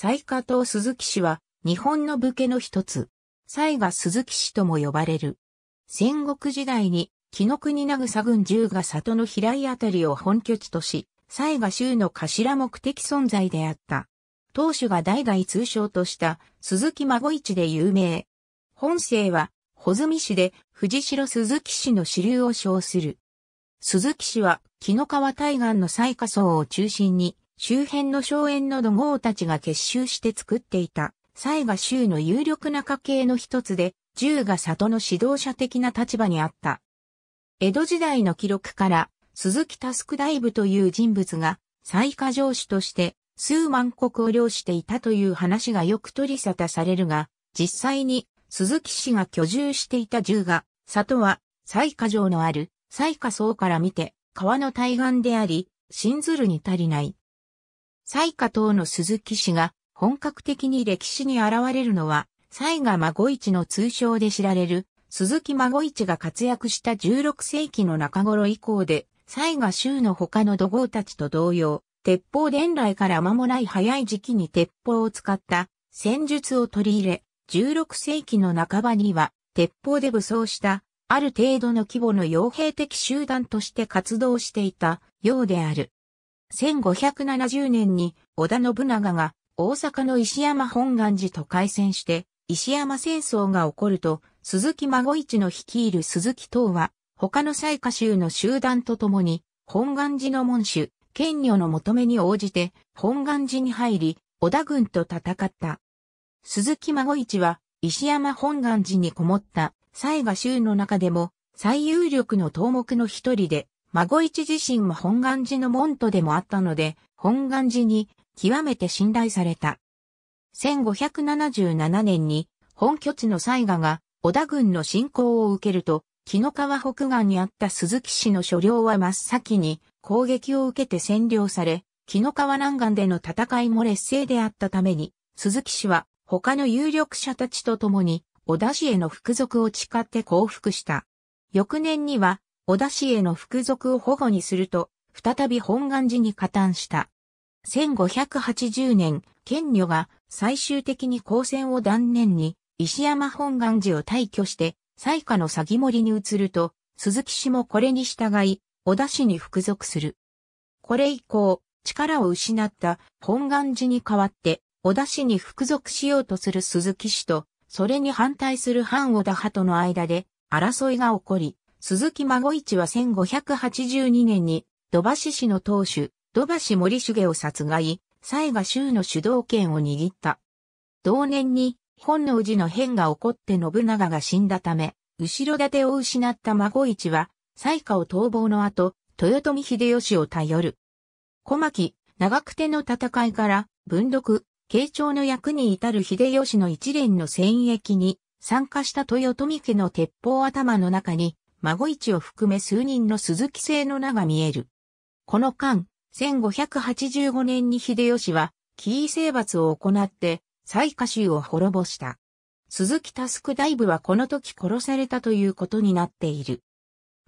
雑賀島鈴木氏は日本の武家の一つ、雑賀鈴木氏とも呼ばれる。戦国時代に、紀の国名佐軍十が里の平井あたりを本拠地とし、雑賀州の頭目的存在であった。当主が代々通称とした鈴木孫市で有名。本姓は、穂積市で藤代鈴木氏の支流を称する。鈴木氏は、紀の川対岸の雑賀層を中心に、周辺の荘園の土豪たちが結集して作っていた、西賀州の有力な家系の一つで、銃が里の指導者的な立場にあった。江戸時代の記録から、鈴木タスク大部という人物が、西賀城主として数万国を領していたという話がよく取り沙汰されるが、実際に鈴木氏が居住していた銃が、里は西下城のある西下層から見て川の対岸であり、信ずるに足りない西下等の鈴木氏が本格的に歴史に現れるのは、西賀孫一の通称で知られる、鈴木孫一が活躍した16世紀の中頃以降で、西賀州の他の土豪たちと同様、鉄砲伝来から間もない早い時期に鉄砲を使った戦術を取り入れ、16世紀の半ばには鉄砲で武装したある程度の規模の傭兵的集団として活動していたようである。1570年に織田信長が大阪の石山本願寺と開戦して石山戦争が起こると鈴木孫一の率いる鈴木党は他の西下州の集団とともに本願寺の門主、権女の求めに応じて本願寺に入り織田軍と戦った。鈴木孫一は石山本願寺にこもった西賀州の中でも最有力の頭目の一人で、孫一自身も本願寺の門徒でもあったので、本願寺に極めて信頼された。1577年に本拠地の西賀が織田軍の侵攻を受けると、木の川北岸にあった鈴木氏の所領は真っ先に攻撃を受けて占領され、木の川南岸での戦いも劣勢であったために、鈴木氏は他の有力者たちと共に、織田氏への服属を誓って降伏した。翌年には、小田氏への服属を保護にすると、再び本願寺に加担した。1580年、賢女が最終的に交戦を断念に、石山本願寺を退去して、最下の詐欺森に移ると、鈴木氏もこれに従い、小田氏に服属する。これ以降、力を失った本願寺に代わって、小田氏に服属しようとする鈴木氏と、それに反対する反小田派との間で争いが起こり、鈴木孫一は1582年に土橋市の当主、土橋森重を殺害、西賀州の主導権を握った。同年に本能寺の変が起こって信長が死んだため、後ろ盾を失った孫一は、西賀を逃亡の後、豊臣秀吉を頼る。小牧、長久手の戦いから、文禄、慶長の役に至る秀吉の一連の戦役に参加した豊臣家の鉄砲頭の中に、孫一を含め数人の鈴木姓の名が見える。この間、1585年に秀吉は、紀伊征伐を行って、西下州を滅ぼした。鈴木タスク大部はこの時殺されたということになっている。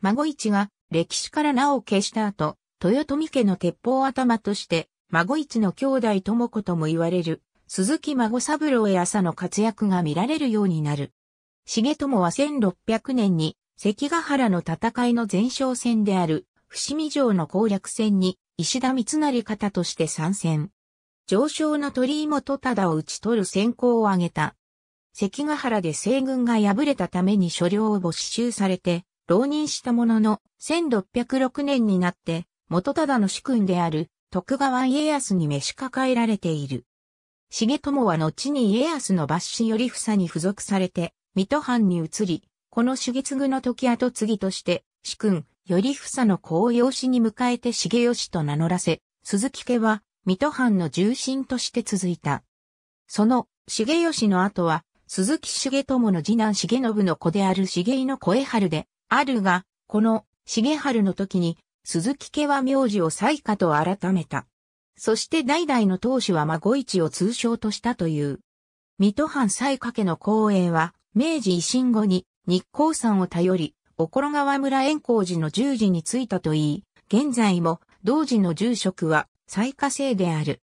孫一が歴史から名を消した後、豊臣家の鉄砲頭として、孫一の兄弟友子とも言われる、鈴木孫三郎へ朝の活躍が見られるようになる。重友は1600年に関ヶ原の戦いの前哨戦である、伏見城の攻略戦に、石田三成方として参戦。上昇の鳥居元忠を討ち取る先行を挙げた。関ヶ原で西軍が敗れたために所領を没収されて、浪人したものの、1606年になって、元忠の主君である、徳川家康に召し抱えられている。重友は後に家康の抜子より房に付属されて、水戸藩に移り、この主重次の時後継ぎとして、主君、頼房の子を養子に迎えて重義と名乗らせ、鈴木家は、水戸藩の重臣として続いた。その、重義の後は、鈴木重友の次男重信の子である重井の声春で、あるが、この、重春の時に、鈴木家は名字を才下と改めた。そして代々の当主は孫一を通称としたという。水戸藩才下家の後栄は、明治維新後に、日光山を頼り、おころ川村円光寺の十字に着いたといい、現在も同時の住職は西下生である。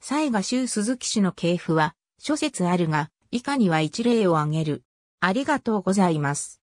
西賀州鈴木氏の系譜は諸説あるが、以下には一例を挙げる。ありがとうございます。